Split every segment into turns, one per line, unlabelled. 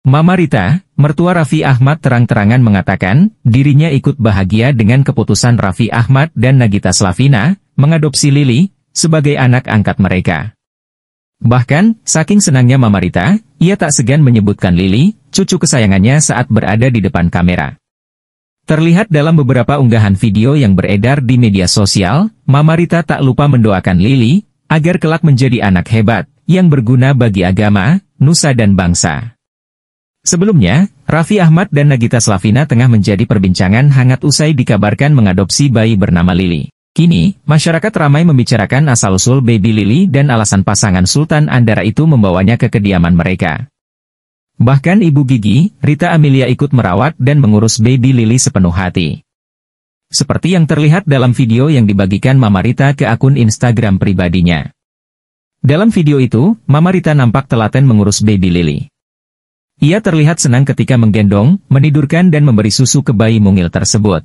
Mama Rita, mertua Raffi Ahmad terang-terangan mengatakan, dirinya ikut bahagia dengan keputusan Raffi Ahmad dan Nagita Slavina, mengadopsi Lili, sebagai anak angkat mereka. Bahkan, saking senangnya Mama Rita, ia tak segan menyebutkan Lili, cucu kesayangannya saat berada di depan kamera. Terlihat dalam beberapa unggahan video yang beredar di media sosial, Mama Rita tak lupa mendoakan Lili, agar kelak menjadi anak hebat, yang berguna bagi agama, nusa dan bangsa. Sebelumnya, Raffi Ahmad dan Nagita Slavina tengah menjadi perbincangan hangat usai dikabarkan mengadopsi bayi bernama Lili. Kini, masyarakat ramai membicarakan asal-usul baby Lili dan alasan pasangan Sultan Andara itu membawanya ke kediaman mereka. Bahkan Ibu Gigi, Rita Amelia ikut merawat dan mengurus baby Lili sepenuh hati. Seperti yang terlihat dalam video yang dibagikan Mama Rita ke akun Instagram pribadinya. Dalam video itu, Mama Rita nampak telaten mengurus baby Lili. Ia terlihat senang ketika menggendong, menidurkan dan memberi susu ke bayi mungil tersebut.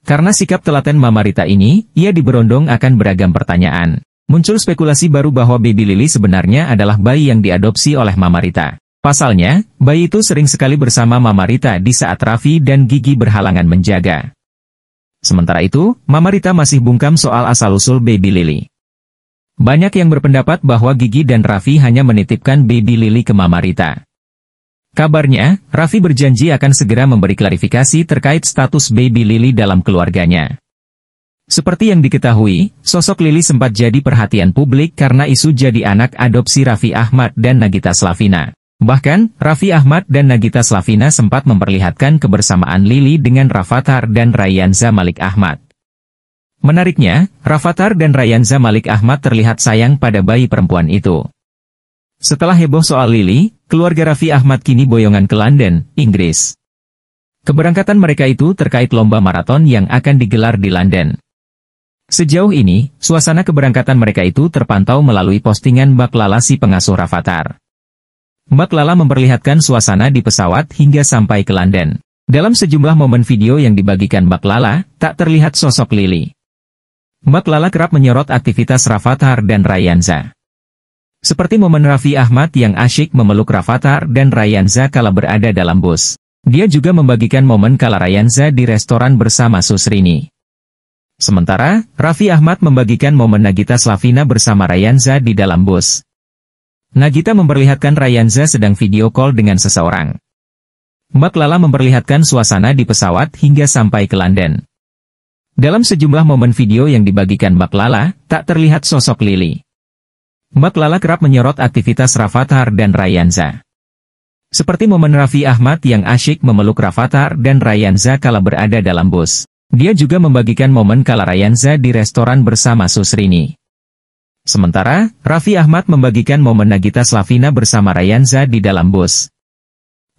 Karena sikap telaten Mama Rita ini, ia diberondong akan beragam pertanyaan. Muncul spekulasi baru bahwa baby Lily sebenarnya adalah bayi yang diadopsi oleh Mama Rita. Pasalnya, bayi itu sering sekali bersama Mama Rita di saat Raffi dan Gigi berhalangan menjaga. Sementara itu, Mama Rita masih bungkam soal asal-usul baby Lily. Banyak yang berpendapat bahwa Gigi dan Raffi hanya menitipkan baby Lily ke Mama Rita. Kabarnya, Raffi berjanji akan segera memberi klarifikasi terkait status baby Lily dalam keluarganya. Seperti yang diketahui, sosok Lily sempat jadi perhatian publik karena isu jadi anak adopsi Raffi Ahmad dan Nagita Slavina. Bahkan, Raffi Ahmad dan Nagita Slavina sempat memperlihatkan kebersamaan Lily dengan Rafathar dan Rayanza Malik Ahmad. Menariknya, Rafathar dan Rayanza Malik Ahmad terlihat sayang pada bayi perempuan itu. Setelah heboh soal Lily, keluarga Raffi Ahmad kini boyongan ke London, Inggris. Keberangkatan mereka itu terkait lomba maraton yang akan digelar di London. Sejauh ini, suasana keberangkatan mereka itu terpantau melalui postingan Mbak Lala si pengasuh Rafathar. Mbak Lala memperlihatkan suasana di pesawat hingga sampai ke London. Dalam sejumlah momen video yang dibagikan Mbak Lala, tak terlihat sosok Lily. Mbak Lala kerap menyorot aktivitas Rafathar dan Rayanza. Seperti momen Raffi Ahmad yang asyik memeluk Rafathar dan Rayanza kala berada dalam bus. Dia juga membagikan momen kala Rayanza di restoran bersama Susrini. Sementara, Raffi Ahmad membagikan momen Nagita Slavina bersama Rayanza di dalam bus. Nagita memperlihatkan Rayanza sedang video call dengan seseorang. Mbak Lala memperlihatkan suasana di pesawat hingga sampai ke London. Dalam sejumlah momen video yang dibagikan Mbak Lala, tak terlihat sosok Lily. Mbak Lala kerap menyorot aktivitas Rafathar dan Rayanza. Seperti momen Raffi Ahmad yang asyik memeluk Rafathar dan Rayanza kala berada dalam bus. Dia juga membagikan momen kala Rayanza di restoran bersama Susrini. Sementara, Raffi Ahmad membagikan momen Nagita Slavina bersama Rayanza di dalam bus.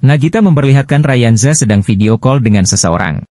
Nagita memperlihatkan Rayanza sedang video call dengan seseorang.